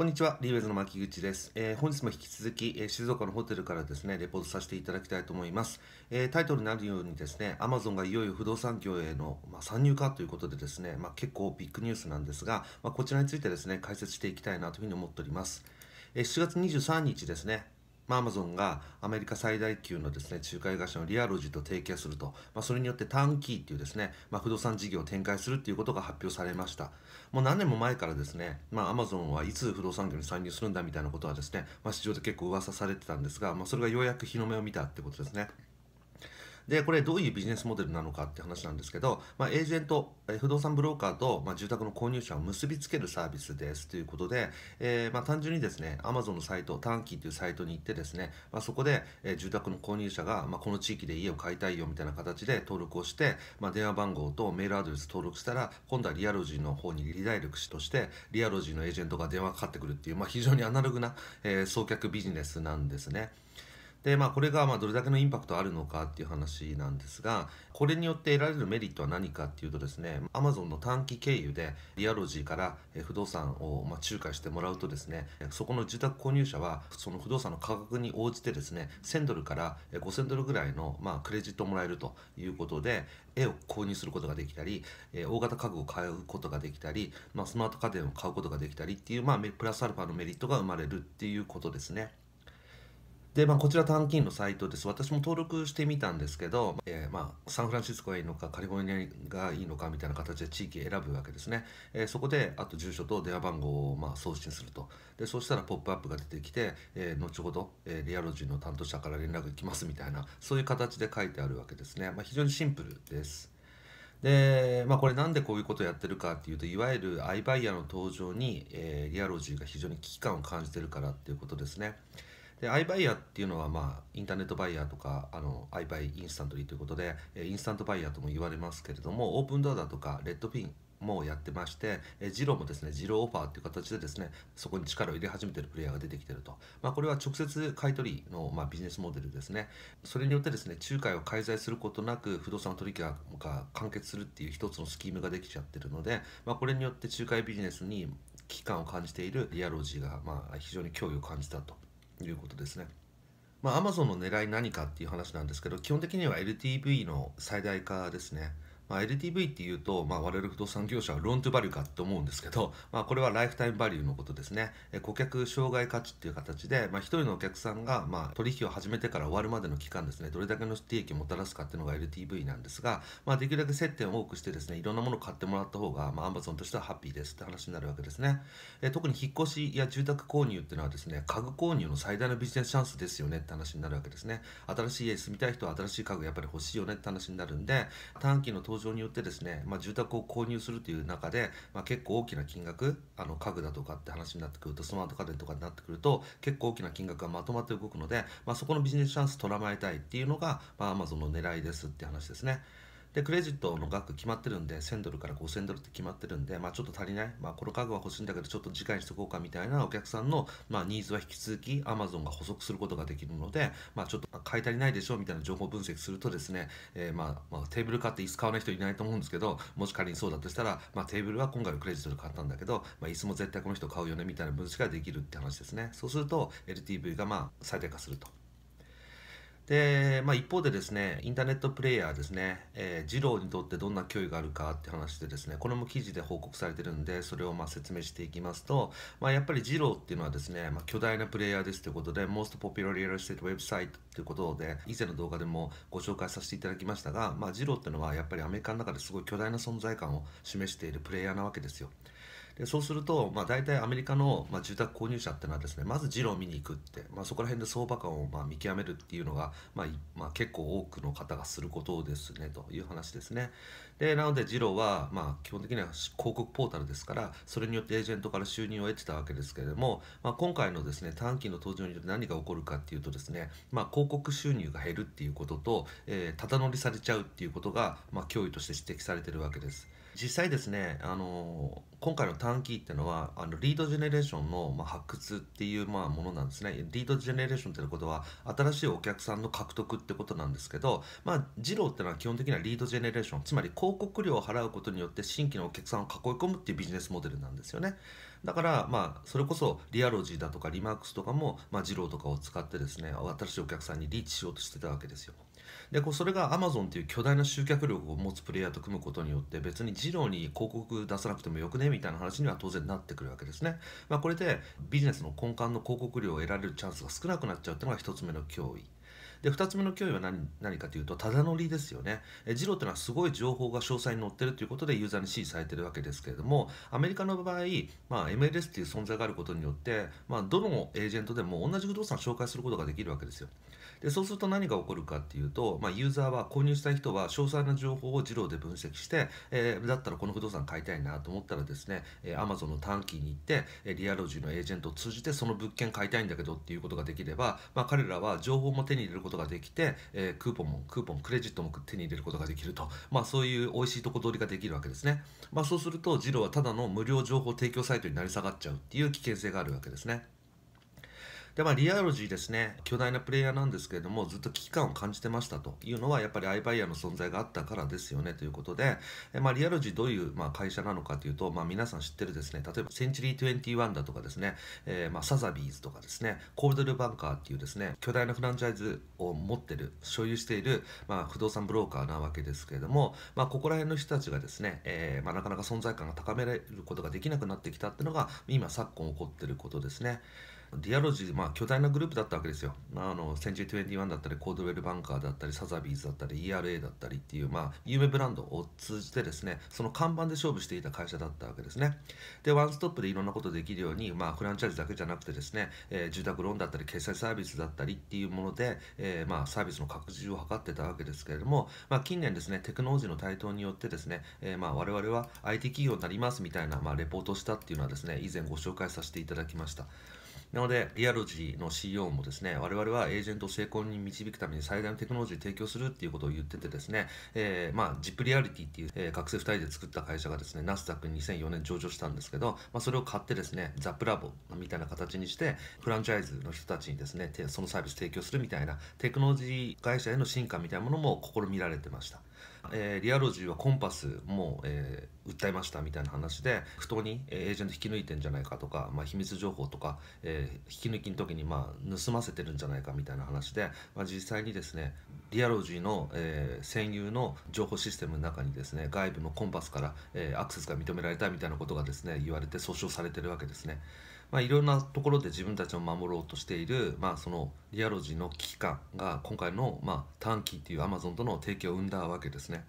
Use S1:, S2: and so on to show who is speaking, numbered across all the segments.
S1: こんにちは、リーウェズの牧口です。えー、本日も引き続き、えー、静岡のホテルからですね、レポートさせていただきたいと思います。えー、タイトルになるようにですね、Amazon がいよいよ不動産業への、まあ、参入かということでですね、まあ、結構ビッグニュースなんですが、まあ、こちらについてですね、解説していきたいなというふうに思っております。え7月23日ですね、まあ、アマゾンがアメリカ最大級のですね、仲介会社のリアロジーと提携すると、まあ、それによってターンキーっていうですね、まあ、不動産事業を展開するっていうことが発表されました。もう何年も前からですね、まあ、アマゾンはいつ不動産業に参入するんだみたいなことはですね、まあ、市場で結構噂されてたんですが、まあ、それがようやく日の目を見たってことですね。で、これどういうビジネスモデルなのかって話なんですけど、まあ、エージェント、不動産ブローカーと、まあ、住宅の購入者を結びつけるサービスですということで、えー、まあ、単純にですね、Amazon のサイト、ターンキーというサイトに行ってですね、まあ、そこで、え住宅の購入者が、まこの地域で家を買いたいよみたいな形で登録をして、ま電話番号とメールアドレス登録したら、今度はリアロジーの方にリダイレクシとして、リアロジーのエージェントが電話かかってくるっていう、ま非常にアナログな、えー、送客ビジネスなんですね。で、まあ、これがまあどれだけのインパクトあるのかっていう話なんですが、これによって得られるメリットは何かっていうとですね、アマゾンの短期経由でリアロジーから不動産をまあ仲介してもらうとですね、そこの住宅購入者はその不動産の価格に応じてですね、1000ドルから5000ドルぐらいのまあクレジットをもらえるということで、絵を購入することができたり、大型家具を買うことができたり、まあ、スマート家電を買うことができたりっていう、まあ、プラスアルファのメリットが生まれるっていうことですね。で、まあ、こちら短金のサイトです。私も登録してみたんですけど、えー、まあ、サンフランシスコがいいのか、カリフォルニアがいいのかみたいな形で地域選ぶわけですね。えー、そこで、あと住所と電話番号を、まあ、送信すると。で、そうしたらポップアップが出てきて、えー、後ほど、えリアロジーの担当者から連絡来ますみたいな、そういう形で書いてあるわけですね。まあ、非常にシンプルです。で、まあ、これなんでこういうことをやってるかっていうといわゆるアイバイヤーの登場に、えー、リアロジーが非常に危機感を感じてるからっていうことですね。でイバイヤーっていうのは、まあ、インターネットバイヤーとかあのイバイインスタントリーということでインスタントバイヤーとも言われますけれどもオープンドアだとかレッドピンもやってまして、えジローもですね、ジローオファーっていう形でですね、そこに力を入れ始めてるプレイヤーが出てきてると。まあ、これは直接買取の、まあ、ビジネスモデルですね。それによってですね、仲介を介在することなく、不動産取引が完結するっていう一つのスキームができちゃってるので、まあ、これによって仲介ビジネスに危機感を感じているリアロジーが、まあ、非常に脅威を感じたということですね。まあ、a m の狙い何かっていう話なんですけど、基本的には LTV の最大化ですね。まあ、LTV っていうと、まあ、我々不動産業者はローントゥバリューかと思うんですけど、まあ、これはライフタイムバリューのことですね。え顧客障害価値っていう形で、まあ、1人のお客さんが、まあ、取引を始めてから終わるまでの期間ですね、どれだけの利益をもたらすかっていうのが LTV なんですが、まあ、できるだけ接点を多くしてですね、いろんなものを買ってもらった方が、まあ、アンバ z o としてはハッピーですって話になるわけですね。え特に引っ越しや住宅購入っていうのはですね、家具購入の最大のビジネスチャンスですよねって話になるわけですね。新しい家に住みたい人は新しい家具やっぱり欲しいよねって話になるんで、短期の投資上によってですね、まあ、住宅を購入するという中で、まあ、結構大きな金額あの家具だとかって話になってくるとスマート家電とかになってくると結構大きな金額がまとまって動くので、まあ、そこのビジネスチャンスとらまえたいっていうのが、まあ、Amazon の狙いですって話ですね。で、クレジットの額決まってるんで、1000ドルから5000ドルって決まってるんで、まあちょっと足りない。まあこの家具は欲しいんだけど、ちょっと次回にしとこうかみたいなお客さんの、まあニーズは引き続き Amazon が補足することができるので、まあちょっと買い足りないでしょうみたいな情報分析するとですね、えー、まあ、まあ、テーブル買って椅子買わない人いないと思うんですけど、もし仮にそうだとしたら、まあテーブルは今回のクレジットで買ったんだけど、まあ椅子も絶対この人買うよねみたいな分析ができるって話ですね。そうすると LTV がまあ最低化すると。で、まあ、一方でですね、インターネットプレイヤーですね、えー、ジローにとってどんな脅威があるかって話でですね、これも記事で報告されてるんで、それをま説明していきますと、まあ、やっぱりジローっていうのはですね、まあ、巨大なプレイヤーですということで、Most Popular Real Estate Website ということで、以前の動画でもご紹介させていただきましたが、まあ、ジローっていうのはやっぱりアメリカの中ですごい巨大な存在感を示しているプレイヤーなわけですよ。でそうすると、まあ、大体アメリカの、まあ、住宅購入者ってのはですねまずジロを見に行くって、まあ、そこら辺で相場感をまあ見極めるっていうのが、まあまあ、結構多くの方がすることですねという話ですねでなのでジローは、まあ、基本的には広告ポータルですからそれによってエージェントから収入を得てたわけですけれども、まあ、今回のですね短期の登場によって何が起こるかっていうとですね、まあ、広告収入が減るっていうことと、えー、ただ乗りされちゃうっていうことが、まあ、脅威として指摘されてるわけです。実際ですね、あの今回の短期っていうのはあのリードジェネレーションの、まあ、発掘っていう、まあ、ものなんですねリードジェネレーションってことは新しいお客さんの獲得ってことなんですけど、まあ、ジローってのは基本的にはリードジェネレーションつまり広告料を払うことによって新規のお客さんを囲い込むっていうビジネスモデルなんですよねだから、まあ、それこそリアロジーだとかリマークスとかも、まあ、ジローとかを使ってですね新しいお客さんにリーチしようとしてたわけですよでこうそれが Amazon という巨大な集客力を持つプレイヤーと組むことによって別にジローに広告出さなくてもよくねみたいな話には当然なってくるわけですね、まあ、これでビジネスの根幹の広告量を得られるチャンスが少なくなっちゃうっていうのが1つ目の脅威で2つ目の脅威は何何かというとただ乗りですよねえジローというのはすごい情報が詳細に載ってるということでユーザーに支持されてるわけですけれどもアメリカの場合、まあ、MLS という存在があることによって、まあ、どのエージェントでも同じ不動産を紹介することができるわけですよでそうすると何が起こるかっていうと、まあ、ユーザーは購入したい人は詳細な情報をジローで分析して、えー、だったらこの不動産買いたいなと思ったらですね、えア Amazon の短期に行ってリアロジーのエージェントを通じてその物件買いたいんだけどっていうことができれば、まあ、彼らは情報も手に入れることことができて、えー、クーポンもクーポンクレジットも手に入れることができると、まあ、そういう美味しいとこ取りができるわけですね、まあ、そうするとジローはただの無料情報提供サイトに成り下がっちゃうっていう危険性があるわけですねで、まあ、リアロジーですね、巨大なプレイヤーなんですけれども、ずっと危機感を感じてましたというのは、やっぱりアイバイアの存在があったからですよねということで、えまあ、リアロジーどういう、まあ、会社なのかというと、まあ、皆さん知ってるですね、例えばセンチュリー21だとかですね、えー、まあ、サザビーズとかですね、コールドルバンカーっていうですね、巨大なフランチャイズを持ってる、所有している、まあ、不動産ブローカーなわけですけれども、まあ、ここら辺の人たちがですね、えー、まあ、なかなか存在感が高められることができなくなってきたっていうのが、今昨今起こってることですね。ディアロジー、まあ、巨大なグループだったわけですよ。あの、センチュー21だったり、コードウェルバンカーだったり、サザビーズだったり、ERA だったりっていう、まあ、有名ブランドを通じてですね、その看板で勝負していた会社だったわけですね。で、ワンストップでいろんなことできるように、まあ、フランチャイズだけじゃなくてですね、えー、住宅ローンだったり、決済サービスだったりっていうもので、えー、まあ、サービスの拡充を図ってたわけですけれども、まあ、近年ですね、テクノロジーの台頭によってですね、えー、まあ、我々は IT 企業になりますみたいな、まあ、レポートをしたっていうのはですね、以前ご紹介させていただきました。なので、リアロジーの CEO もですね、我々はエージェントを成功に導くために最大のテクノロジーを提供するっていうことを言っててですね、えー、まあ、ジップリアリティっていう、えー、学生2人で作った会社がですね、ナスダックに2004年上場したんですけど、まあ、それを買ってですね、ザップラボみたいな形にして、フランチャイズの人たちにですね、そのサービス提供するみたいな、テクノロジー会社への進化みたいなものも試みられてました。えー、リアロジーはコンパスも、えー、訴えましたみたいな話で不当に、えエージェント引き抜いてんじゃないかとか、まあ、秘密情報とか、えー、引き抜きの時に、まあ、盗ませてるんじゃないかみたいな話で、まあ、実際にですねリアロジーの、えー、有の情報システムの中にですね外部のコンパスから、えー、アクセスが認められたみたいなことがですね言われて訴訟されてるわけですね。まあ、いろんなところで自分たちを守ろうとしている、まあ、そのリアロジーの危機感が今回の、まあ、短期っていうアマゾンとの提携を生んだわけですね。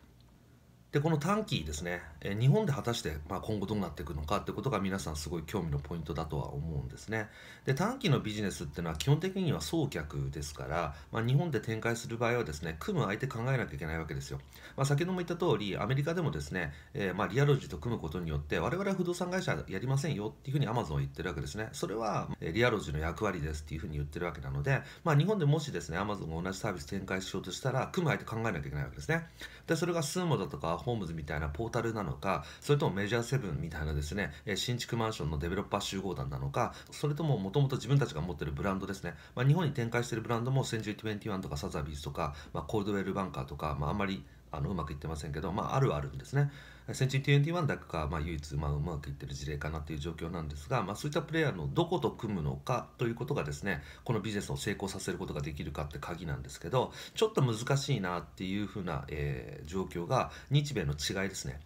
S1: でこの短期ですね、え日本で果たして、ま今後どうなっていくのかってことが皆さんすごい興味のポイントだとは思うんですねで短期のビジネスっていうのは基本的には送客ですから、まあ、日本で展開する場合はですね組む相手考えなきゃいけないわけですよ、まあ、先ほども言った通りアメリカでもですね、えー、まリアロジーと組むことによって我々は不動産会社やりませんよっていうふうにアマゾンは言ってるわけですねそれは、えリアロジーの役割ですっていうふうに言ってるわけなので、まあ、日本でもしですねアマゾンが同じサービス展開しようとしたら組む相手考えなきゃいけないわけですねでそれがスーモだとかホームズみたいなポータルなのか、それともメジャーセブンみたいなですね、新築マンションのデベロッパー集合団なのか、それとももともと自分たちが持ってるブランドですね、まあ、日本に展開してるブランドもセンチュー21とかサザビーズとか、まあ、コールドウェルバンカーとか、まあ、あんまりあのうまくいってませんけど、まあ、あるはあるんですね。センチュリー21だけが、まあ、唯一、まあ、うまくいってる事例かなという状況なんですが、まあ、そういったプレイヤーのどこと組むのかということがですね、このビジネスを成功させることができるかって鍵なんですけど、ちょっと難しいなっていうふうな、えー、状況が日米の違いですね。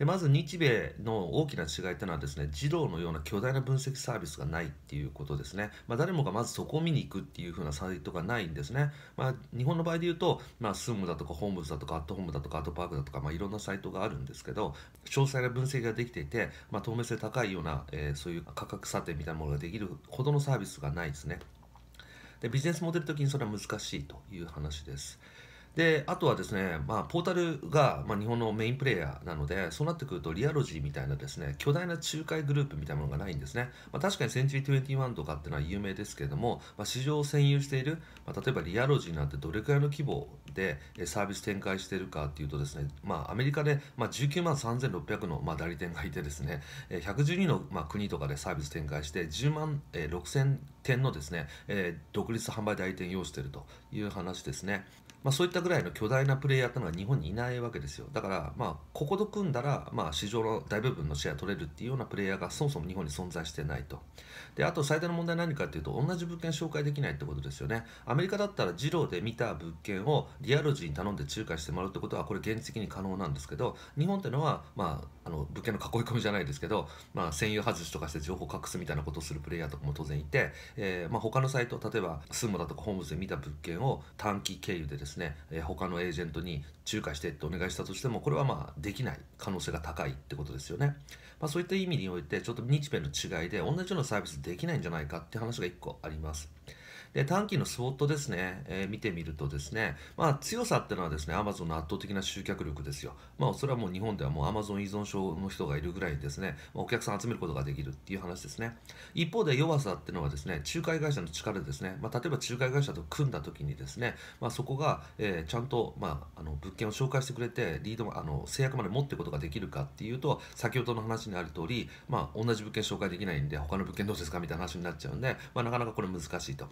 S1: でまず日米の大きな違いというのはですね、児童のような巨大な分析サービスがないっていうことですね。まあ、誰もがまずそこを見に行くっていう風なサイトがないんですね。まあ、日本の場合で言うと、まあ、スームだとかホームズだとかアットホームだとかアットパークだとか、まあ、いろんなサイトがあるんですけど、詳細な分析ができていて、まあ、透明性高いような、えー、そういう価格査定みたいなものができるほどのサービスがないですね。でビジネスモデル的にそれは難しいという話です。であとはですね、まあ、ポータルが、まあ、日本のメインプレイヤーなのでそうなってくるとリアロジーみたいなですね巨大な仲介グループみたいなものがないんですね、まあ、確かにセンチュリー21とかっていうのは有名ですけれども、まあ、市場を占有している、まあ、例えばリアロジーなんてどれくらいの規模でサービス展開しているかっていうとですね、まあ、アメリカで、まあ、19万3600の、まあ、代理店がいてですね112の、まあ、国とかでサービス展開して10万6000店のですね、独立販売代理店を要しているという話ですね。まあ、そういったぐらいの巨大なプレイヤーっていうのが日本にいないわけですよだからまあここと組んだらまあ市場の大部分のシェア取れるっていうようなプレイヤーがそもそも日本に存在してないとであと最大の問題は何かっていうと同じ物件紹介できないってことですよねアメリカだったら二郎で見た物件をリアル時に頼んで仲介してもらうってことはこれ現実的に可能なんですけど日本っていうのはまああの物件の囲い込みじゃないですけどまあ占有外しとかして情報隠すみたいなことをするプレイヤーとかも当然いて、えー、まあ他のサイト例えばスーモだとかホームズで見た物件を短期経由でですですね、え他のエージェントに仲介してってお願いしたとしてもこれはまあできない可能性が高いってことですよね、まあ、そういった意味においてちょっと日米の違いで同じようなサービスできないんじゃないかって話が1個ありますで、短期のスポットですね、えー、見てみるとですね、まあ、強さっていうのはですね、アマゾンの圧倒的な集客力ですよ。まあ、それはもう日本ではもうアマゾン依存症の人がいるぐらいですね、まあ、お客さん集めることができるっていう話ですね。一方で弱さっていうのはですね、仲介会社の力ですね、まあ、例えば仲介会社と組んだ時にですね、まあ、そこが、えー、ちゃんと、まあ、あの物件を紹介してくれて、リードあの制約まで持っていくことができるかっていうと、先ほどの話にある通り、まあ、同じ物件紹介できないんで、他の物件どうですかみたいな話になっちゃうんで、まあ、なかなかこれ難しいと。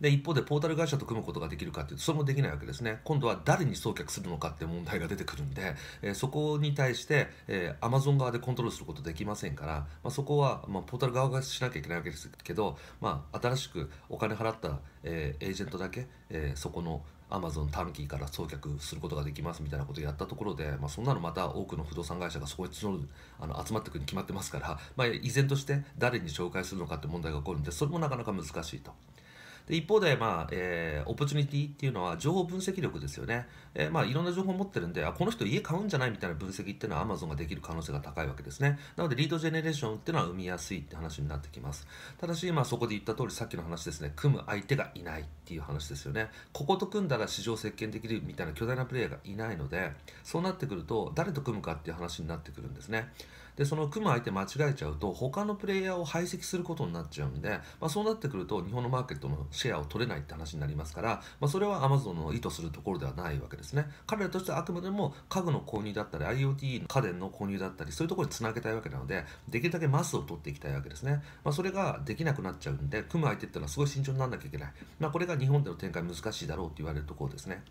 S1: で一方でポータル会社と組むことができるかっていうとそれもできないわけですね今度は誰に送客するのかって問題が出てくるんで、えー、そこに対して、えー、Amazon 側でコントロールすることできませんから、まあ、そこは、まあ、ポータル側がしなきゃいけないわけですけど、まあ、新しくお金払った、えー、エージェントだけ、えー、そこの Amazon 短期から送客することができますみたいなことをやったところで、まあ、そんなのまた多くの不動産会社がそこに募るあの集まってくるに決まってますから、まあ、依然として誰に紹介するのかって問題が起こるんでそれもなかなか難しいと。で一方で、まあえー、オポチュニティっていうのは情報分析力ですよね、えー、まあ、いろんな情報を持ってるんであこの人家買うんじゃないみたいな分析っていうのは Amazon ができる可能性が高いわけですねなのでリードジェネレーションっていうのは生みやすいって話になってきますただし、まあ、そこで言った通りさっきの話ですね組む相手がいないっていう話ですよねここと組んだら市場席巻できるみたいな巨大なプレイヤーがいないのでそうなってくると誰と組むかっていう話になってくるんですねでその組む相手間違えちゃうと他のプレイヤーを排斥することになっちゃうんで、まあ、そうなってくると日本のマーケットのシェアを取れないって話になりますから、まあ、それは Amazon の意図するところではないわけですね彼らとしてはあくまでも家具の購入だったり IoT 家電の購入だったりそういうところにつなげたいわけなのでできるだけマスを取っていきたいわけですね、まあ、それができなくなっちゃうんで組む相手っていうのはすごい慎重にならなきゃいけない、まあ、これが日本での展開難しいだろうって言われるところですね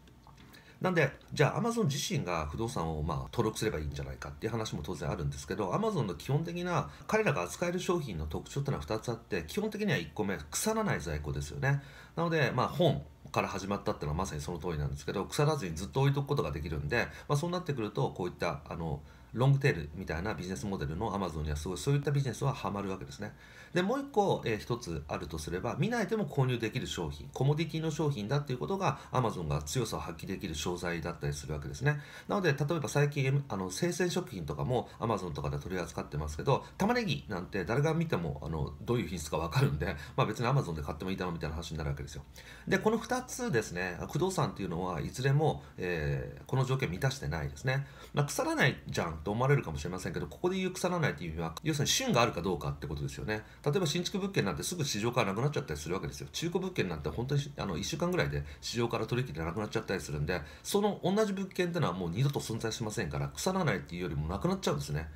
S1: なんでじゃあ Amazon 自身が不動産をまあ登録すればいいんじゃないかっていう話も当然あるんですけど Amazon の基本的な彼らが扱える商品の特徴っていうのは2つあって基本的には1個目腐らない在庫ですよねなのでまあ本から始まったっていうのはまさにその通りなんですけど腐らずにずっと置いとくことができるんで、まあ、そうなってくるとこういったあのロングテールみたいなビジネスモデルのアマゾンにはすごいそういったビジネスはハマるわけですね。で、もう一個、えー、一つあるとすれば、見ないでも購入できる商品、コモディティの商品だっていうことがアマゾンが強さを発揮できる商材だったりするわけですね。なので、例えば最近、あの生鮮食品とかもアマゾンとかで取り扱ってますけど、玉ねぎなんて誰が見てもあのどういう品質かわかるんで、まあ別にアマゾンで買ってもいいだろうみたいな話になるわけですよ。で、この2つですね、不動産っていうのはいずれも、えー、この条件満たしてないですね。まあ、腐らないじゃんと思われるかもしれませんけど、ここで言う腐らないという意味は、要するに旬があるかどうかってことですよね。例えば新築物件なんてすぐ市場からなくなっちゃったりするわけですよ。中古物件なんて本当にあの1週間ぐらいで市場から取引でなくなっちゃったりするんで、その同じ物件ってのはもう二度と存在しませんから、腐らないっていうよりもなくなっちゃうんですね。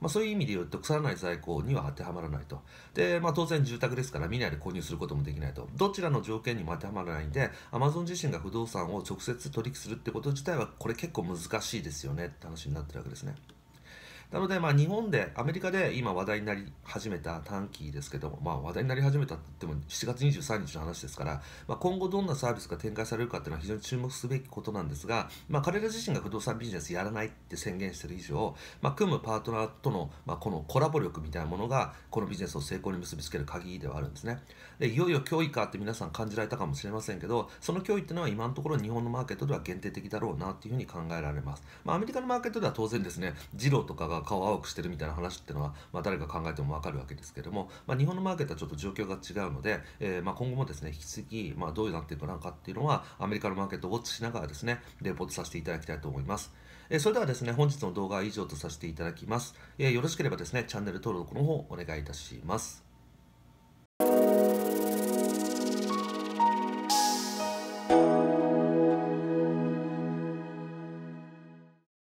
S1: まあ、そういう意味で言うと腐らない在庫には当てはまらないと。で、まあ、当然住宅ですから未なで購入することもできないと。どちらの条件にも当てはまらないんで、Amazon 自身が不動産を直接取引するってこと自体はこれ結構難しいですよねって話になってるわけですね。なので、まあ、日本で、アメリカで今話題になり始めた短期ですけども、まあ、話題になり始めたって言っても7月23日の話ですから、まあ、今後どんなサービスが展開されるかっていうのは非常に注目すべきことなんですが、まあ、彼ら自身が不動産ビジネスやらないって宣言してる以上、まあ、組むパートナーとの、まあ、このコラボ力みたいなものが、このビジネスを成功に結びつける鍵ではあるんですね。で、いよいよ脅威かって皆さん感じられたかもしれませんけど、その脅威っていうのは今のところ日本のマーケットでは限定的だろうなっていうふうに考えられます。まあ、アメリカのマーケットでは当然ですね、ジローとかが顔を青くしてるみたいな話っていうのは、まあ、誰が考えても分かるわけですけれども、まあ、日本のマーケットはちょっと状況が違うので、えー、まあ今後もですね引き続き、まあ、どうなっていくのかっていうのはアメリカのマーケットをウォッチしながらですねレポートさせていただきたいと思います。えー、それではですね本日の動画は以上とさせていただきます。えー、よろしければですねチャンネル登録の方お願いいたします。thank you